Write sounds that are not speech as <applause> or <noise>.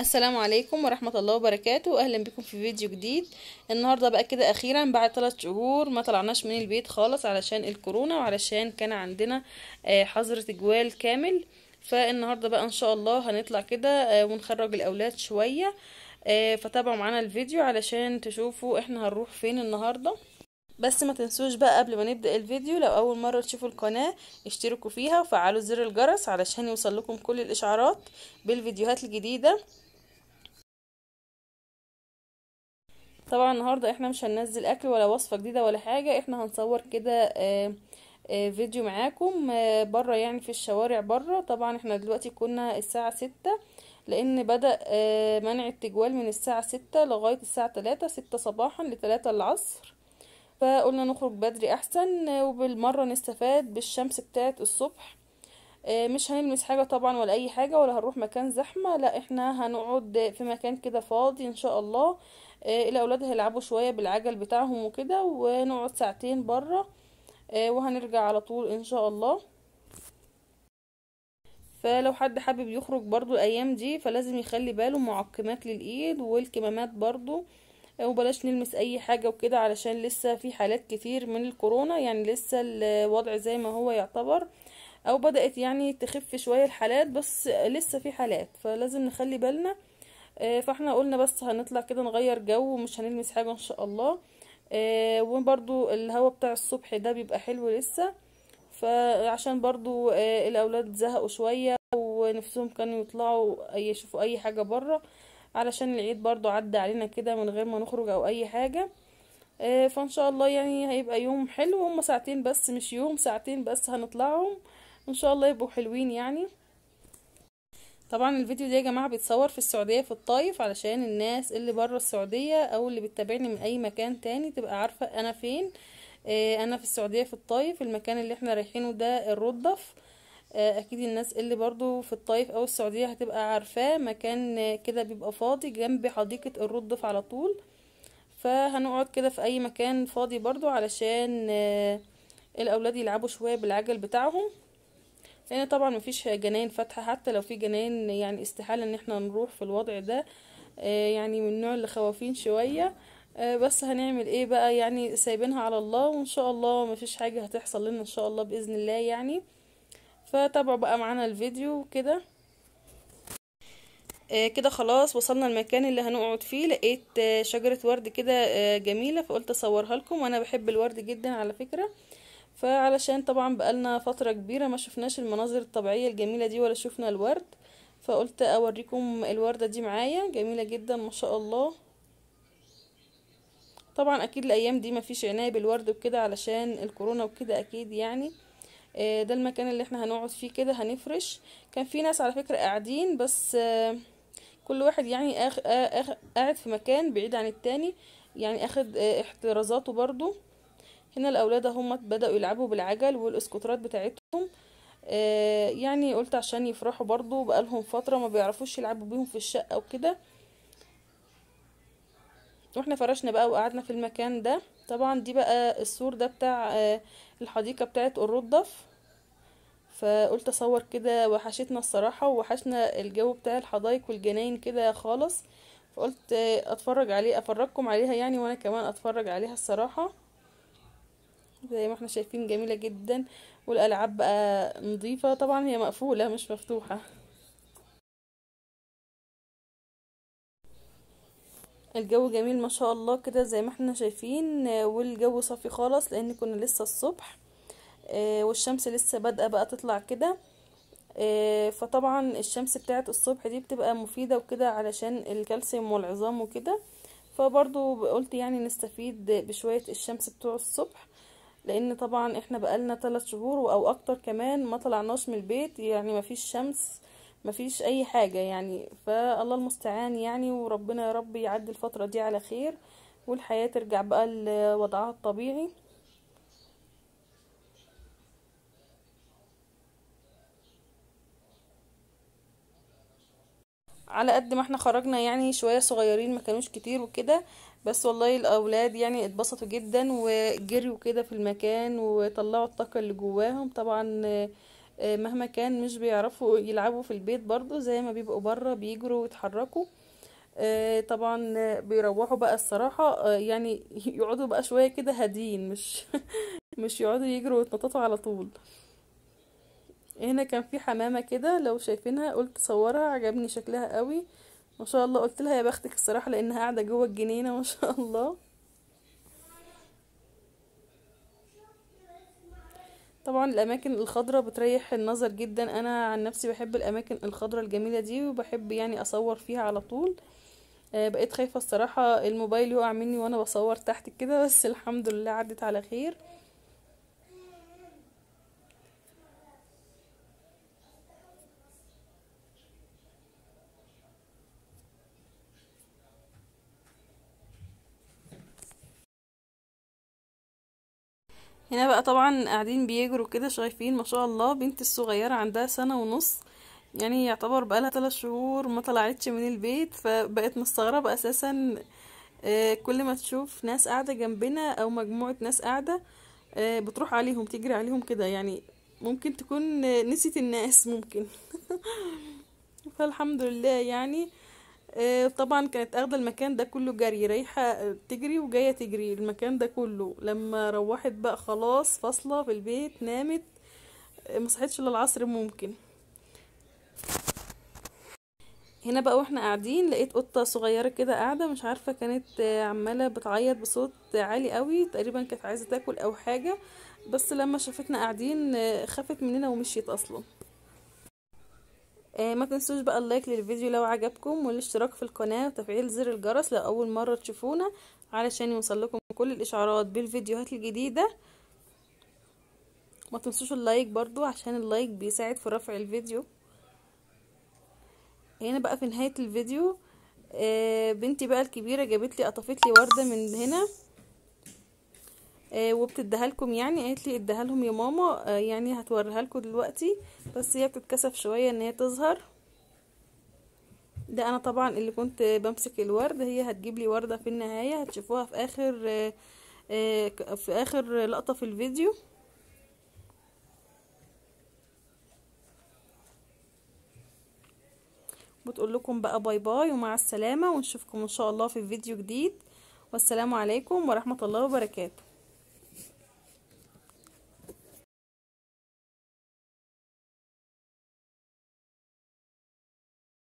السلام عليكم ورحمة الله وبركاته أهلا بكم في فيديو جديد النهاردة بقى كده أخيرا بعد ثلاث شهور ما طلعناش من البيت خالص علشان الكورونا وعلشان كان عندنا آه، حظر تجوال كامل فالنهاردة بقى إن شاء الله هنطلع كده آه، ونخرج الأولاد شوية آه، فتابعوا معنا الفيديو علشان تشوفوا احنا هنروح فين النهاردة بس ما تنسوش بقى قبل ما نبدأ الفيديو لو أول مرة تشوفوا القناة اشتركوا فيها وفعلوا زر الجرس علشان يوصل لكم كل الإشعارات بالفيديوهات الجديدة طبعا النهاردة احنا مش هننزل اكل ولا وصفة جديدة ولا حاجة احنا هنصور كده آه، آه، فيديو معاكم آه، بره يعني في الشوارع بره طبعا احنا دلوقتي كنا الساعة ستة لان بدأ منع التجوال من الساعة ستة لغاية الساعة تلاتة ستة صباحا لتلاتة العصر فقلنا نخرج بدري احسن وبالمرة نستفاد بالشمس بتاعت الصبح آه، مش هنلمس حاجة طبعا ولا اي حاجة ولا هنروح مكان زحمة لا احنا هنقعد في مكان كده فاضي ان شاء الله آه، الاولاد هيلعبوا شوية بالعجل بتاعهم وكده ونقعد ساعتين برة آه، وهنرجع على طول ان شاء الله فلو حد حابب يخرج برضو الايام دي فلازم يخلي باله معقمات للايد والكمامات برضو وبلاش نلمس اي حاجة وكده علشان لسه في حالات كتير من الكورونا يعني لسه الوضع زي ما هو يعتبر او بدأت يعني تخف شوية الحالات بس لسه في حالات فلازم نخلي بالنا آه، فاحنا قلنا بس هنطلع كده نغير جو ومش هنلمس حاجة ان شاء الله آه، وبرضو الهوا بتاع الصبح ده بيبقى حلو لسه فعشان برضو آه، الاولاد زهقوا شوية ونفسهم كانوا يطلعوا يشوفوا اي حاجة بره علشان العيد برضو عدى علينا كده من غير ما نخرج او اي حاجة فان شاء الله يعني هيبقى يوم حلو هما ساعتين بس مش يوم ساعتين بس هنطلعهم ان شاء الله يبقوا حلوين يعني طبعا الفيديو ده يا جماعه بيتصور في السعوديه في الطايف علشان الناس اللي بره السعوديه او اللي بتتابعني من اي مكان تاني تبقى عارفه انا فين آه انا في السعوديه في الطايف المكان اللي احنا رايحينه ده الردف آه اكيد الناس اللي برضو في الطايف او السعوديه هتبقى عارفاه مكان كده بيبقى فاضي جنب حديقه الردف على طول فهنقعد كده في اي مكان فاضي برضو علشان آه الاولاد يلعبوا شويه بالعجل بتاعهم لان آه، طبعا مفيش جناين فاتحه حتى لو في جناين يعني استحاله ان احنا نروح في الوضع ده آه، يعني من النوع اللي خوافين شويه آه، بس هنعمل ايه بقى يعني سايبينها على الله وان شاء الله مفيش حاجه هتحصل لنا ان شاء الله باذن الله يعني فتابعوا بقى معانا الفيديو كده كده خلاص وصلنا المكان اللي هنقعد فيه لقيت شجرة ورد كده جميلة فقلت اصورها لكم وانا بحب الورد جدا على فكرة فعلشان طبعا بقالنا فترة كبيرة ما شفناش المناظر الطبيعية الجميلة دي ولا شفنا الورد فقلت اوريكم الوردة دي معايا جميلة جدا ما شاء الله طبعا اكيد الايام دي مفيش عناية بالورد وكده علشان الكورونا وكده اكيد يعني آه، ده المكان اللي احنا هنقعد فيه كده هنفرش كان في ناس على فكرة قاعدين بس آه، كل واحد يعني آخ آخ قاعد في مكان بعيد عن التاني يعني اخد آه، احترازاته برضو هنا الاولاد هم بداوا يلعبوا بالعجل والاسكوترات بتاعتهم آه يعني قلت عشان يفرحوا برضو بقالهم فتره ما بيعرفوش يلعبوا بيهم في الشقه وكده واحنا فرشنا بقى وقعدنا في المكان ده طبعا دي بقى السور ده بتاع آه، الحديقه بتاعت الردف فقلت اصور كده وحشتنا الصراحه ووحشنا الجو بتاع الحدائق والجناين كده خالص فقلت آه، اتفرج عليه افرجكم عليها يعني وانا كمان اتفرج عليها الصراحه زي ما احنا شايفين جميله جدا والالعاب بقى نظيفه طبعا هي مقفوله مش مفتوحه الجو جميل ما شاء الله كده زي ما احنا شايفين والجو صافي خالص لان كنا لسه الصبح آه، والشمس لسه بادئه بقى تطلع كده آه، فطبعا الشمس بتاعت الصبح دي بتبقى مفيده وكده علشان الكالسيوم والعظام وكده فبرضو قلت يعني نستفيد بشويه الشمس بتوع الصبح لان طبعا احنا بقالنا ثلاث شهور او اكتر كمان ما طلعناش من البيت يعني ما فيش شمس ما فيش اي حاجة يعني فالله المستعان يعني وربنا يا رب يعدي الفترة دي على خير والحياة ترجع بقى لوضعها الطبيعي على قد ما احنا خرجنا يعني شوية صغيرين ما كانوش كتير وكده بس والله الاولاد يعني اتبسطوا جدا وجريوا كده في المكان وطلعوا الطاقه اللي جواهم طبعا آه، مهما كان مش بيعرفوا يلعبوا في البيت برضو زي ما بيبقوا بره بيجروا ويتحركوا آه، طبعا آه، بيروحوا بقى الصراحة يعني <laughs> يقعدوا بقى شوية كده هادين مش <laughs> مش يقعدوا يجروا ويتنططوا على طول هنا كان في حمامة كده لو شايفينها قلت صورها عجبني شكلها قوي ما شاء الله قلت لها يا بختك الصراحه لانها قاعده جوه الجنينه ما شاء الله طبعا الاماكن الخضراء بتريح النظر جدا انا عن نفسي بحب الاماكن الخضراء الجميله دي وبحب يعني اصور فيها على طول آه بقيت خايفه الصراحه الموبايل يقع مني وانا بصور تحت كده بس الحمد لله عدت على خير هنا بقى طبعا قاعدين بيجروا كده شايفين ما شاء الله بنتي الصغيرة عندها سنة ونص يعني يعتبر بقالها ثلاث شهور ما طلعتش من البيت فبقت مستغربة اساسا آه، كل ما تشوف ناس قاعدة جنبنا او مجموعة ناس قاعدة آه، بتروح عليهم تجري عليهم كده يعني ممكن تكون نسيت الناس ممكن <laughs> فالحمد لله يعني آه، طبعا كانت اخده المكان ده كله جري رايحه تجري وجايه تجري المكان ده كله لما روحت بقى خلاص فاصله في البيت نامت آه، مصحتش للعصر ممكن هنا بقى واحنا قاعدين لقيت قطه صغيره كده قاعده مش عارفه كانت آه، عماله بتعيط بصوت عالي قوي تقريبا كانت عايزه تاكل او حاجه بس لما شافتنا قاعدين خافت مننا ومشيت اصلا آه ما تنسوش بقى اللايك للفيديو لو عجبكم والاشتراك في القناة وتفعيل زر الجرس لو أول مرة تشوفونا علشان يوصلكم كل الإشعارات بالفيديوهات الجديدة ما تنسوش اللايك برضو عشان اللايك بيساعد في رفع الفيديو هنا بقى في نهاية الفيديو آه بنتي بقى الكبيرة جابت لي قطفت لي وردة من هنا آه، وبتديها لكم يعني قالت لي اديها لهم يا ماما آه، يعني هتوريها لكم دلوقتي بس هي بتتكسف شويه ان هي تظهر ده انا طبعا اللي كنت بمسك الورد هي هتجيب لي ورده في النهايه هتشوفوها في اخر آه، في اخر لقطه في الفيديو بتقول لكم بقى باي باي ومع السلامه ونشوفكم ان شاء الله في فيديو جديد والسلام عليكم ورحمه الله وبركاته